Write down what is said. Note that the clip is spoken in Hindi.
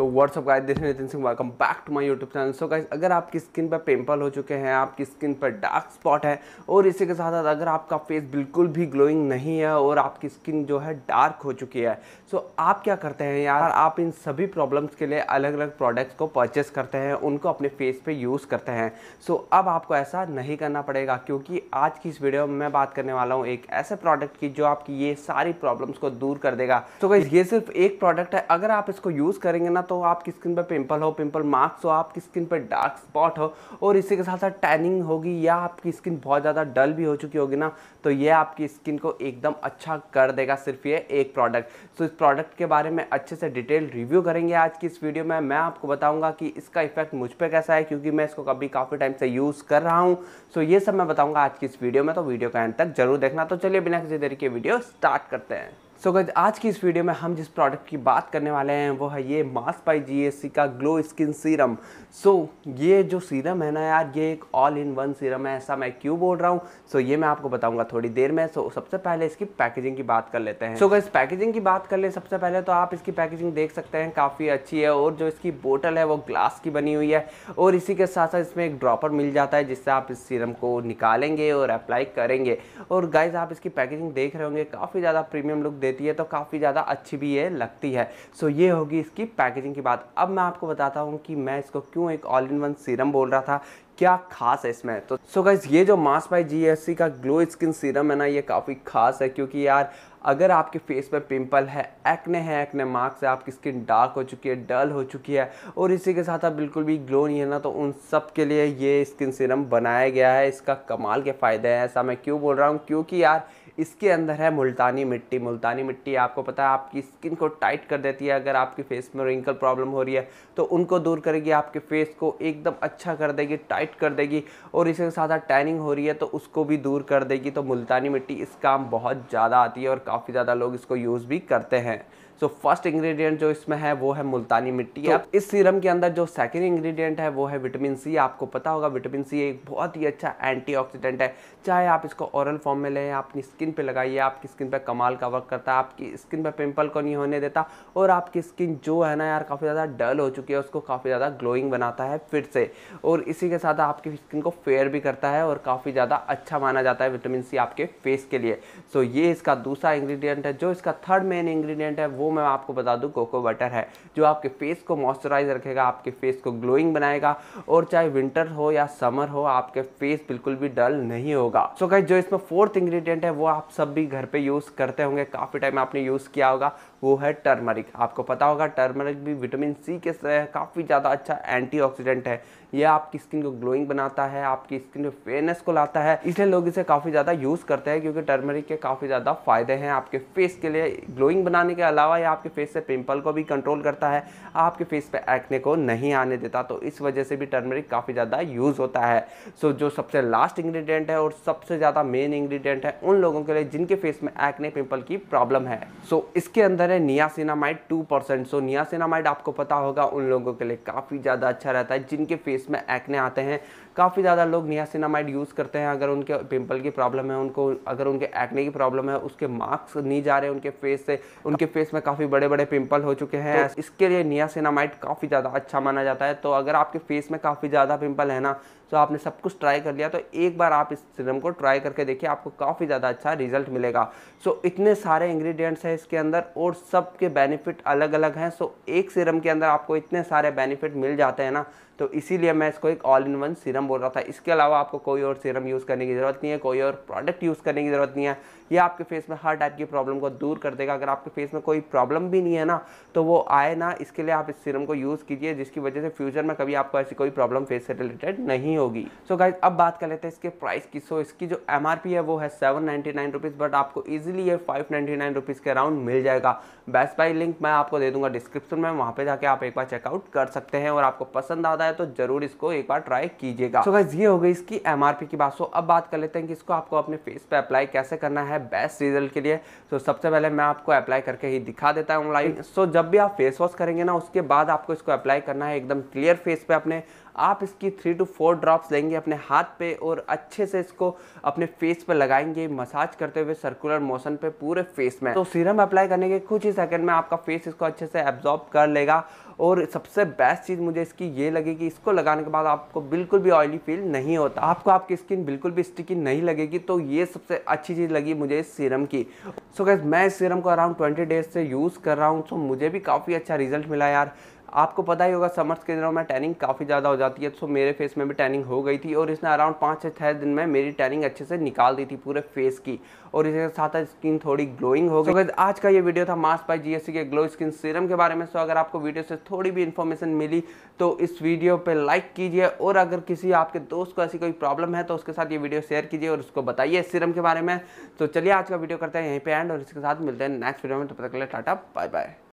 so what's up guy this Nitin Singh welcome back to my YouTube channel so guys अगर आपकी स्किन पर पिंपल हो चुके हैं आपकी स्किन पर डार्क स्पॉट है और इसी के साथ साथ अगर आपका फेस बिल्कुल भी ग्लोइंग नहीं है और आपकी स्किन जो है डार्क हो चुकी है सो so, आप क्या करते हैं यार आप इन सभी प्रॉब्लम्स के लिए अलग अलग प्रोडक्ट्स को परचेस करते हैं उनको अपने फेस पर यूज़ करते हैं सो so, अब आपको ऐसा नहीं करना पड़ेगा क्योंकि आज की इस वीडियो में मैं बात करने वाला हूँ एक ऐसे प्रोडक्ट की जो आपकी ये सारी प्रॉब्लम्स को दूर कर देगा सो so, गाइज ये सिर्फ एक प्रोडक्ट है अगर आप इसको यूज़ करेंगे ना तो आपकी स्किन पर पिंपल हो पिंपल मार्क्स हो आपकी स्किन पर डार्क स्पॉट हो और इसी के साथ साथ टैनिंग होगी या आपकी स्किन बहुत ज़्यादा डल भी हो चुकी होगी ना तो ये आपकी स्किन को एकदम अच्छा कर देगा सिर्फ ये एक प्रोडक्ट सो इस प्रोडक्ट के बारे में अच्छे से डिटेल रिव्यू करेंगे आज की इस वीडियो में मैं आपको बताऊँगा कि इसका इफेक्ट मुझ पर कैसा है क्योंकि मैं इसको कभी काफ़ी टाइम से यूज़ कर रहा हूँ सो ये सब मैं बताऊँगा आज की इस वीडियो में तो वीडियो का एंड तक जरूर देखना तो चलिए बिना किसी तरीके वीडियो स्टार्ट करते हैं सो so, गज आज की इस वीडियो में हम जिस प्रोडक्ट की बात करने वाले हैं वो है ये मास बाई जी का glow skin serum so so, ये जो सीरम है ना यार ये एक ऑल इन वन सीरम है ऐसा मैं क्यों बोल रहा हूँ सो so, ये मैं आपको बताऊंगा थोड़ी देर में सो so, सबसे पहले इसकी पैकेजिंग की बात कर लेते हैं सो so, गज पैकेजिंग की बात कर ले सबसे पहले तो आप इसकी पैकेजिंग देख सकते हैं काफ़ी अच्छी है और जो इसकी बोटल है वो ग्लास की बनी हुई है और इसी के साथ साथ इसमें एक ड्रॉपर मिल जाता है जिससे आप इस सीरम को निकालेंगे और अप्लाई करेंगे और गाइज आप इसकी पैकेजिंग देख रहे होंगे काफ़ी ज़्यादा प्रीमियम लुक दे देती है तो काफ़ी ज़्यादा अच्छी भी ये लगती है सो ये होगी इसकी पैकेजिंग की बात अब मैं आपको बताता हूँ कि मैं इसको क्यों एक ऑल इन वन सीरम बोल रहा था क्या खास है इसमें तो सो गाइज ये जो मास बाई जी का ग्लो स्किन सीरम है ना ये काफ़ी खास है क्योंकि यार अगर आपके फेस पर पिंपल है एक्ने हैं एक्ने मार्क्स से आपकी स्किन डार्क हो चुकी है डल हो चुकी है और इसी के साथ आप बिल्कुल भी ग्लो नहीं है ना तो उन सब के लिए ये स्किन सीरम बनाया गया है इसका कमाल के फ़ायदे हैं ऐसा मैं क्यों बोल रहा हूँ क्योंकि यार इसके अंदर है मुल्तानी मिट्टी मुल्तानी मिट्टी आपको पता है आपकी स्किन को टाइट कर देती है अगर आपके फेस में रिंकल प्रॉब्लम हो रही है तो उनको दूर करेगी आपके फेस को एकदम अच्छा कर देगी टाइट कर देगी और इसके साथ साथ टैनिंग हो रही है तो उसको भी दूर कर देगी तो मुल्तानी मिट्टी इस काम बहुत ज़्यादा आती है और काफ़ी ज़्यादा लोग इसको यूज़ भी करते हैं सो फर्स्ट इंग्रेडिएंट जो इसमें है वो है मुल्तानी मिट्टी तो इस सीरम के अंदर जो सेकेंड इंग्रेडिएंट है वो है विटामिन सी आपको पता होगा विटामिन सी एक बहुत ही अच्छा एंटीऑक्सीडेंट है चाहे आप इसको ओरल फॉर्म में लें अपनी स्किन पर लगाइए आपकी स्किन पर कमाल का वर्क करता है आपकी स्किन पर पिम्पल को नहीं होने देता और आपकी स्किन जो है ना यार काफ़ी ज़्यादा डल हो चुकी है उसको काफ़ी ज़्यादा ग्लोइंग बनाता है फिर से और इसी के साथ आपकी स्किन को फेयर भी करता है और काफ़ी ज़्यादा अच्छा माना जाता है विटामिन सी आपके फेस के लिए सो so, ये इसका दूसरा इंग्रीडियंट है जो इसका थर्ड मेन इंग्रीडियंट है वो मैं आपको बता दूँ कोको बटर है जो आपके फेस को मॉइस्चराइज रखेगा आपके फेस को ग्लोइंग बनाएगा और चाहे विंटर हो या समर हो आपके फेस बिल्कुल भी डल नहीं होगा सो so गाइज जो इसमें फोर्थ इंग्रेडिएंट है वो आप सब भी घर पे यूज़ करते होंगे काफ़ी टाइम आपने यूज़ किया होगा वो है टर्मरिक आपको पता होगा टर्मरिक भी विटामिन सी के काफ़ी ज़्यादा अच्छा एंटीऑक्सीडेंट है यह आपकी स्किन को ग्लोइंग बनाता है आपकी स्किन में फेयरनेस को लाता है इसलिए लोग इसे काफ़ी ज़्यादा यूज़ करते हैं क्योंकि टर्मरिक के काफ़ी ज़्यादा फायदे हैं आपके फेस के लिए ग्लोइंग बनाने के अलावा यह आपके फेस से पिंपल को भी कंट्रोल करता है आपके फेस पे एक्ने को नहीं आने देता तो इस वजह से भी टर्मरिक काफ़ी ज़्यादा यूज़ होता है सो जो सबसे लास्ट इंग्रीडियंट है और सबसे ज़्यादा मेन इंग्रीडियंट है उन लोगों के लिए जिनके फेस में एक्ने पिम्पल की प्रॉब्लम है सो इसके अंदर है niacinamide two percent so niacinamide आपको पता होगा उन लोगों के लिए काफ़ी ज़्यादा अच्छा रहता है जिनके फेस में एक्ने आते हैं काफ़ी ज़्यादा लोग नियासिनामाइड यूज़ करते हैं अगर उनके पिंपल की प्रॉब्लम है उनको अगर उनके एक्ने की प्रॉब्लम है उसके मार्क्स नहीं जा रहे उनके फेस से उनके फेस में काफ़ी बड़े बड़े पिंपल हो चुके हैं तो इसके लिए नियासिनामाइड काफ़ी ज़्यादा अच्छा माना जाता है तो अगर आपके फेस में काफ़ी ज़्यादा पिम्पल है ना तो आपने सब कुछ ट्राई कर लिया तो एक बार आप इस सिरम को ट्राई करके देखिए आपको काफ़ी ज़्यादा अच्छा रिजल्ट मिलेगा सो इतने सारे इंग्रेडिएंट्स हैं इसके अंदर और सबके बेनिफिट अलग अलग हैं सो एक सिरम के अंदर आपको इतने सारे बेनिफिट मिल जाते हैं ना तो इसीलिए मैं इसको एक ऑल इन वन सीरम बोल रहा था इसके अलावा आपको कोई और सीरम यूज़ करने की ज़रूरत नहीं है कोई और प्रोडक्ट यूज़ करने की ज़रूरत नहीं है ये आपके फेस में हर टाइप की प्रॉब्लम को दूर कर देगा अगर आपके फेस में कोई प्रॉब्लम भी नहीं है ना तो वो आए ना इसके लिए आप इस सीरम को यूज़ कीजिए जिसकी वजह से फ्यूचर में कभी आपको ऐसी कोई प्रॉब्लम फेस से रिलेटेड नहीं होगी सो so गाइज अब बात कर लेते हैं इसके प्राइस की सो so, इसकी जो एम है वो है सेवन नाइन्टी बट आपको ईजिली ये फाइव के अराउंड मिल जाएगा बेस्ट बाई लिंक मैं आपको दे दूंगा डिस्क्रिप्शन में वहाँ पर जाकर आप एक बार चेकआउट कर सकते हैं और आपको पसंद आता है है तो जरूर इसको एक बार ट्राई कीजिएगा सो so ये हो गई इसकी एम की बात सो अब बात कर लेते हैं कि इसको आपको अपने फेस पे अप्लाई कैसे करना है बेस्ट रिजल्ट के लिए तो so, सबसे पहले मैं आपको अप्लाई करके ही दिखा देता हूँ लाइव सो जब भी आप फेस वॉश करेंगे ना उसके बाद आपको इसको अप्लाई करना है एकदम क्लियर फेस पे अपने आप इसकी थ्री टू फोर ड्रॉप्स लेंगे अपने हाथ पे और अच्छे से इसको अपने फेस पे लगाएंगे मसाज करते हुए सर्कुलर मोशन पे पूरे फेस में तो सीरम अप्लाई करने के कुछ ही सेकंड में आपका फेस इसको अच्छे से एब्जॉर्ब कर लेगा और सबसे बेस्ट चीज़ मुझे इसकी ये लगी कि इसको लगाने के बाद आपको बिल्कुल भी ऑयली फील नहीं होता आपको आपकी स्किन बिल्कुल भी स्टिकी नहीं लगेगी तो ये सबसे अच्छी चीज़ लगी मुझे इस सीरम की सो so गैस मैं इस सीरम को अराउंड ट्वेंटी डेज से यूज़ कर रहा हूँ तो मुझे भी काफ़ी अच्छा रिजल्ट मिला यार आपको पता ही होगा समर्स के दिनों में टैनिंग काफ़ी ज़्यादा हो जाती है तो मेरे फेस में भी टैनिंग हो गई थी और इसने अराउंड पाँच से छः दिन में मेरी टैनिंग अच्छे से निकाल दी थी पूरे फेस की और इसके साथ स्किन थोड़ी ग्लोइंग हो गई तो आज का ये वीडियो था मास्क बाई जीएससी के ग्लो स्किन सीरम के बारे में सो अगर आपको वीडियो से थोड़ी भी इन्फॉर्मेशन मिली तो इस वीडियो पर लाइक कीजिए और अगर किसी आपके दोस्त को ऐसी कोई प्रॉब्लम है तो उसके साथ ये वीडियो शेयर कीजिए और उसको बताइए सीरम के बारे में तो चलिए आज का वीडियो करते हैं यहीं पर एंड और इसके साथ मिलते हैं नेक्स्ट वीडियो में तो पता चले टाटा बाय बाय